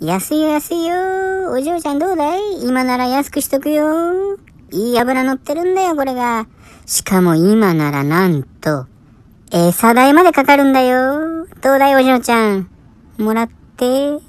安いよ安いよお嬢ちゃんどうだい今なら安くしとくよいい油乗ってるんだよ、これが。しかも今ならなんと、餌代までかかるんだよ。どうだいお嬢ちゃん。もらって。